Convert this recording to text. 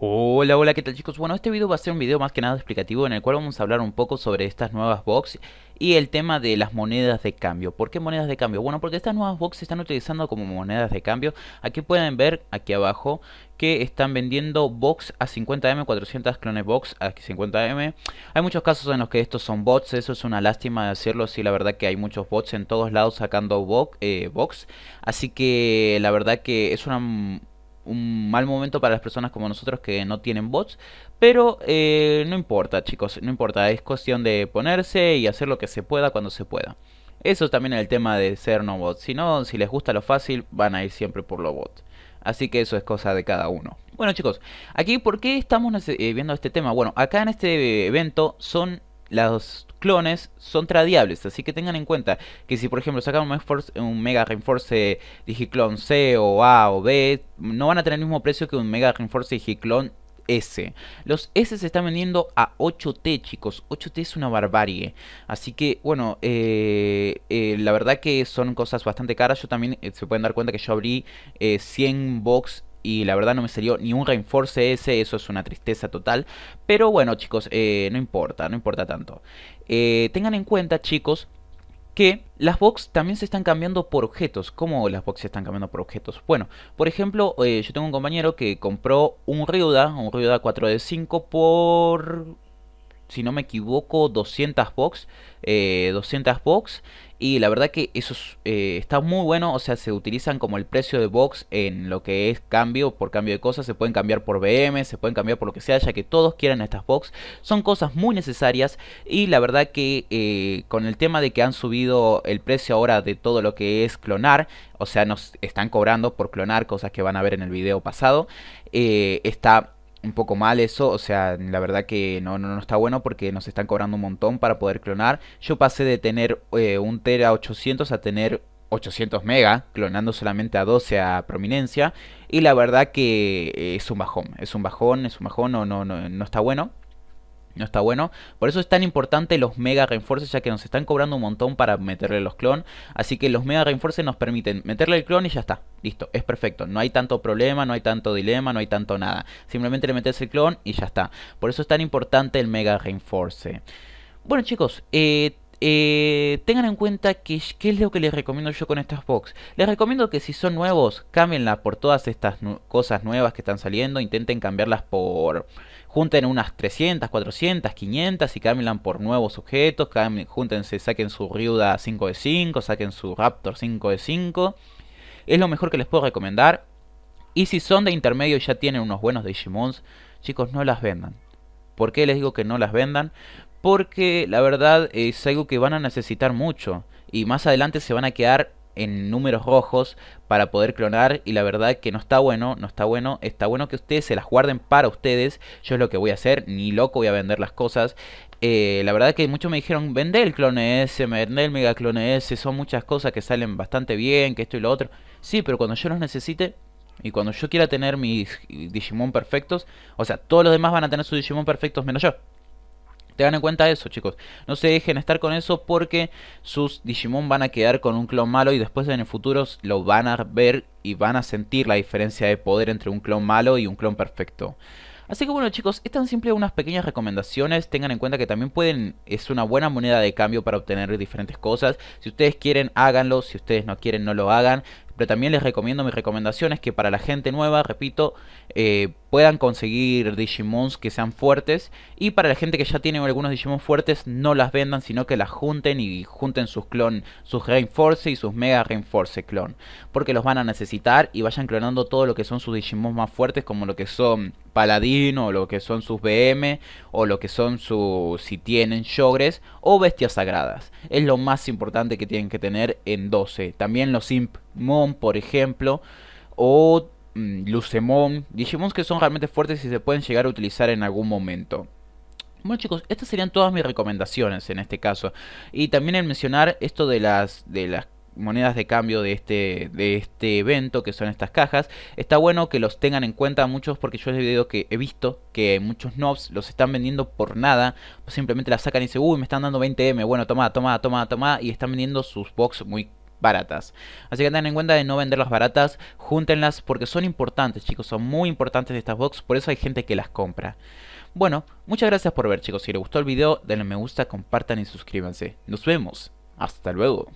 Hola, hola, ¿qué tal chicos? Bueno, este video va a ser un video más que nada explicativo en el cual vamos a hablar un poco sobre estas nuevas box y el tema de las monedas de cambio. ¿Por qué monedas de cambio? Bueno, porque estas nuevas box se están utilizando como monedas de cambio. Aquí pueden ver, aquí abajo, que están vendiendo box a 50M, 400 clones box a 50M. Hay muchos casos en los que estos son bots, eso es una lástima de decirlo, sí, la verdad que hay muchos bots en todos lados sacando box, eh, box. Así que la verdad que es una un mal momento para las personas como nosotros que no tienen bots. Pero eh, no importa, chicos, no importa. Es cuestión de ponerse y hacer lo que se pueda cuando se pueda. Eso también es el tema de ser no bot. Si no, si les gusta lo fácil, van a ir siempre por lo bot. Así que eso es cosa de cada uno. Bueno chicos, aquí ¿por qué estamos eh, viendo este tema? Bueno, acá en este eh, evento son las clones son tradiables, Así que tengan en cuenta que si por ejemplo sacamos un Mega Reinforce eh, Digiclone C o A o B, no van a tener el mismo precio que un Mega Reinforce Digiclone S. Los S se están vendiendo a 8T, chicos. 8T es una barbarie. Así que, bueno, eh, eh, la verdad que son cosas bastante caras. Yo también se pueden dar cuenta que yo abrí 100 box y la verdad no me salió ni un reinforce ese, eso es una tristeza total. Pero bueno chicos, eh, no importa, no importa tanto. Eh, tengan en cuenta chicos que las box también se están cambiando por objetos. ¿Cómo las box se están cambiando por objetos? Bueno, por ejemplo, eh, yo tengo un compañero que compró un Ryuda, un Ryuda 4 de 5 por si no me equivoco, 200 box, 200 eh, box. Y la verdad que eso eh, está muy bueno, o sea, se utilizan como el precio de box en lo que es cambio por cambio de cosas, se pueden cambiar por BM, se pueden cambiar por lo que sea, ya que todos quieran estas box, son cosas muy necesarias y la verdad que eh, con el tema de que han subido el precio ahora de todo lo que es clonar, o sea, nos están cobrando por clonar cosas que van a ver en el video pasado, está un poco mal eso, o sea, la verdad que no, no, no, está bueno porque nos están cobrando un montón para poder clonar. Yo pasé de tener eh, un Tera 800 a tener 800 mega, clonando solamente a 12 a prominencia. Y la verdad que eh, es un bajón, es un bajón, es un bajón, no, no, no, no está bueno. No está bueno. Por eso es tan importante los mega reinforces, ya que nos están cobrando un montón para meterle los clones. Así que los mega reinforces nos permiten meterle el clon y ya está. Listo, es perfecto. No hay tanto problema, no hay tanto dilema, no hay tanto nada. Simplemente le metes el clon y ya está. Por eso es tan importante el mega reinforce. Bueno chicos, eh eh, tengan en cuenta que qué es lo que les recomiendo yo con estas box. Les recomiendo que si son nuevos, cámbienlas por todas estas cosas nuevas que están saliendo. Intenten cambiarlas por... Junten unas 300, 400, 500 y cámbienlas por nuevos objetos. Júntense, saquen su Ryuda 5 de 5, saquen su Raptor 5 de 5. Es lo mejor que les puedo recomendar. Y si son de intermedio y ya tienen unos buenos Digimons, chicos, no las vendan. ¿Por qué les digo que no las vendan? porque la verdad es algo que van a necesitar mucho y más adelante se van a quedar en números rojos para poder clonar y la verdad que no está bueno, no está bueno, está bueno que ustedes se las guarden para ustedes, yo es lo que voy a hacer, ni loco voy a vender las cosas. Eh, la verdad que muchos me dijeron, vende el clone S, vende el mega clone S, son muchas cosas que salen bastante bien, que esto y lo otro. Sí, pero cuando yo los necesite, y cuando yo quiera tener mis Digimon perfectos, o sea, todos los demás van a tener sus Digimon perfectos menos yo. Tengan en cuenta eso, chicos. No se dejen estar con eso porque sus Digimon van a quedar con un clon malo y después en el futuro lo van a ver y van a sentir la diferencia de poder entre un clon malo y un clon perfecto. Así que bueno chicos, es tan simple unas pequeñas recomendaciones, tengan en cuenta que también pueden, es una buena moneda de cambio para obtener diferentes cosas, si ustedes quieren háganlo, si ustedes no quieren no lo hagan, pero también les recomiendo mis recomendaciones que para la gente nueva, repito, eh, puedan conseguir Digimons que sean fuertes y para la gente que ya tiene algunos Digimons fuertes no las vendan, sino que las junten y junten sus clones sus Reinforce y sus Mega Reinforce clon, porque los van a necesitar y vayan clonando todo lo que son sus Digimons más fuertes como lo que son Paladín o lo que son sus BM o lo que son sus si tienen Yogres o bestias sagradas. Es lo más importante que tienen que tener en 12. También los Imp Mom por ejemplo, o mm, Lucemon. Digimon que son realmente fuertes y se pueden llegar a utilizar en algún momento. Bueno chicos, estas serían todas mis recomendaciones en este caso. Y también el mencionar esto de las, de las monedas de cambio de este, de este evento, que son estas cajas. Está bueno que los tengan en cuenta muchos porque yo que he visto que muchos nobs los están vendiendo por nada. simplemente las sacan y dicen, uy, me están dando 20M, bueno, toma, toma, toma, toma. Y están vendiendo sus box muy baratas. Así que tengan en cuenta de no venderlas baratas, júntenlas porque son importantes, chicos, son muy importantes estas box, por eso hay gente que las compra. Bueno, muchas gracias por ver, chicos. Si les gustó el video, denle me gusta, compartan y suscríbanse. Nos vemos. Hasta luego.